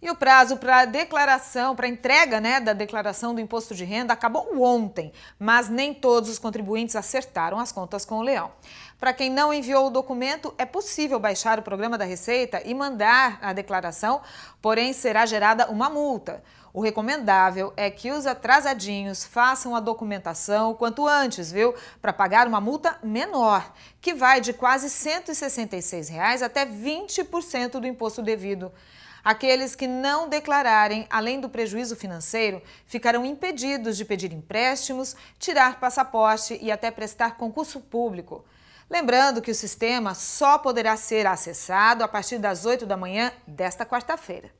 E o prazo para declaração, para entrega né, da declaração do imposto de renda acabou ontem, mas nem todos os contribuintes acertaram as contas com o leão. Para quem não enviou o documento, é possível baixar o programa da Receita e mandar a declaração, porém será gerada uma multa. O recomendável é que os atrasadinhos façam a documentação o quanto antes, viu? Para pagar uma multa menor, que vai de quase R$ 166 reais até 20% do imposto devido. Aqueles que não declararem, além do prejuízo financeiro, ficarão impedidos de pedir empréstimos, tirar passaporte e até prestar concurso público. Lembrando que o sistema só poderá ser acessado a partir das 8 da manhã desta quarta-feira.